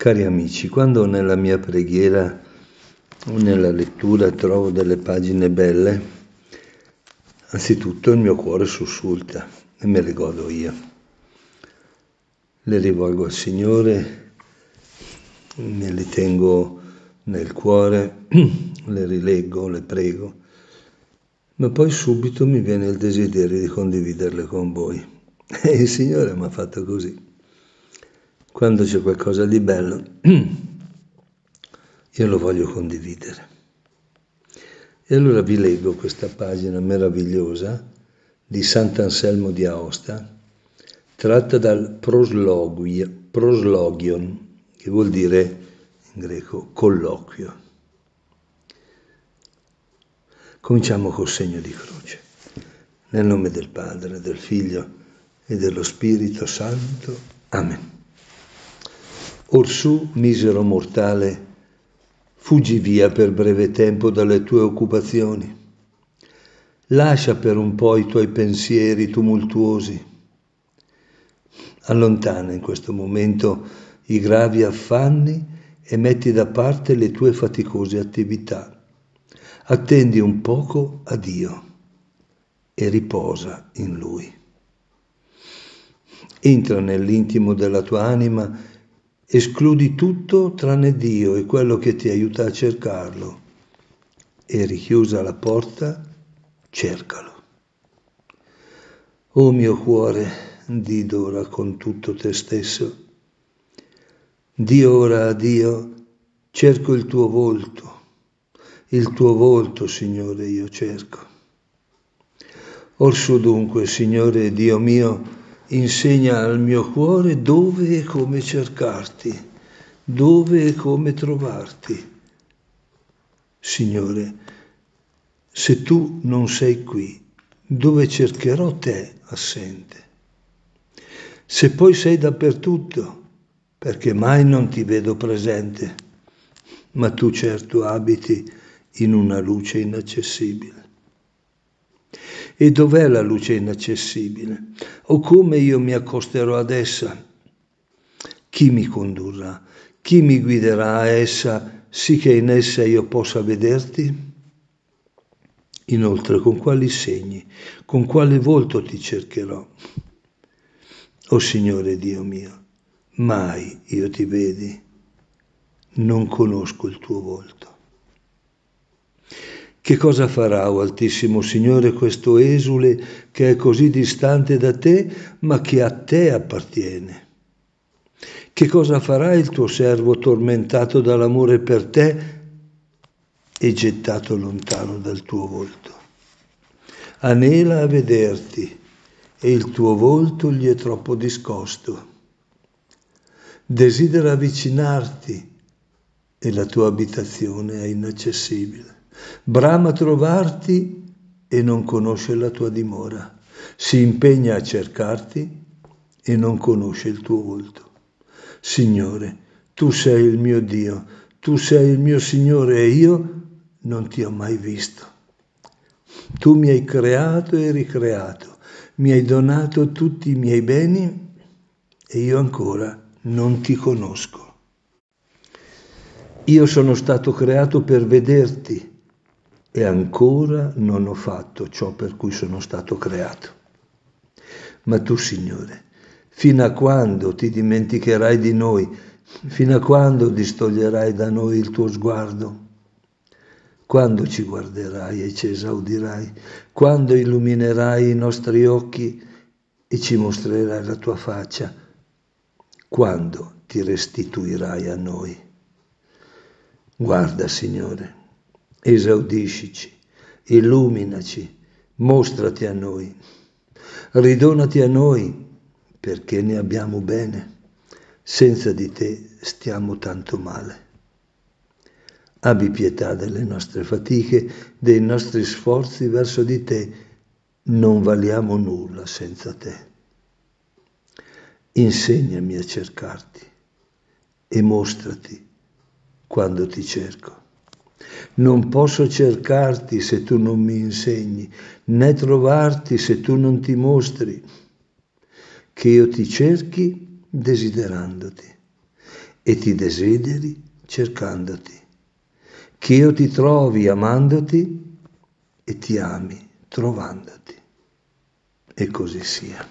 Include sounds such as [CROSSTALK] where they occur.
Cari amici, quando nella mia preghiera o nella lettura trovo delle pagine belle, anzitutto il mio cuore sussulta e me le godo io. Le rivolgo al Signore, me le tengo nel cuore, [CLEARS THROAT] le rileggo, le prego, ma poi subito mi viene il desiderio di condividerle con voi. [LAUGHS] E il Signore mi ha fatto così. Quando c'è qualcosa di bello, [CLEARS THROAT] io lo voglio condividere. E allora vi leggo questa pagina meravigliosa di Sant'Anselmo di Aosta, tratta dal proslogion, che vuol dire in greco colloquio. Cominciamo col segno di croce. Nel nome del Padre, del Figlio e dello Spirito Santo. Amen. Orsù, misero mortale, fuggi via per breve tempo dalle tue occupazioni. Lascia per un po' i tuoi pensieri tumultuosi. Allontana in questo momento i gravi affanni e metti da parte le tue faticose attività. Attendi un poco a Dio e riposa in Lui. Entra nell'intimo della tua anima Escludi tutto tranne Dio e quello che ti aiuta a cercarlo. E richiusa la porta, cercalo. O oh mio cuore, di ora con tutto te stesso. Di ora a Dio, cerco il tuo volto. Il tuo volto, Signore, io cerco. Orso dunque, Signore Dio mio, insegna al mio cuore dove e come cercarti, dove e come trovarti. Signore, se tu non sei qui, dove cercherò te assente? Se poi sei dappertutto, perché mai non ti vedo presente, ma tu certo abiti in una luce inaccessibile. E dov'è la luce inaccessibile? O come io mi accosterò ad essa? Chi mi condurrà? Chi mi guiderà a essa sì che in essa io possa vederti? Inoltre, con quali segni, con quale volto ti cercherò? O Signore Dio mio, mai io ti vedi, non conosco il tuo volto. Che cosa farà, o Altissimo Signore, questo esule che è così distante da te, ma che a te appartiene? Che cosa farà il tuo servo tormentato dall'amore per te e gettato lontano dal tuo volto? Anela a vederti e il tuo volto gli è troppo discosto. Desidera avvicinarti e la tua abitazione è inaccessibile. Brama trovarti e non conosce la tua dimora. Si impegna a cercarti e non conosce il tuo volto. Signore, tu sei il mio Dio, tu sei il mio Signore e io non ti ho mai visto. Tu mi hai creato e ricreato, mi hai donato tutti i miei beni e io ancora non ti conosco. Io sono stato creato per vederti e ancora non ho fatto ciò per cui sono stato creato. Ma tu, Signore, fino a quando ti dimenticherai di noi? Fino a quando distoglierai da noi il tuo sguardo? Quando ci guarderai e ci esaudirai? Quando illuminerai i nostri occhi e ci mostrerai la tua faccia? Quando ti restituirai a noi? Guarda, Signore, esaudiscici, illuminaci, mostrati a noi, ridonati a noi perché ne abbiamo bene, senza di te stiamo tanto male. Abbi pietà delle nostre fatiche, dei nostri sforzi verso di te, non valiamo nulla senza te. Insegnami a cercarti e mostrati quando ti cerco. Non posso cercarti se tu non mi insegni, né trovarti se tu non ti mostri, che io ti cerchi desiderandoti e ti desideri cercandoti, che io ti trovi amandoti e ti ami trovandoti. E così sia.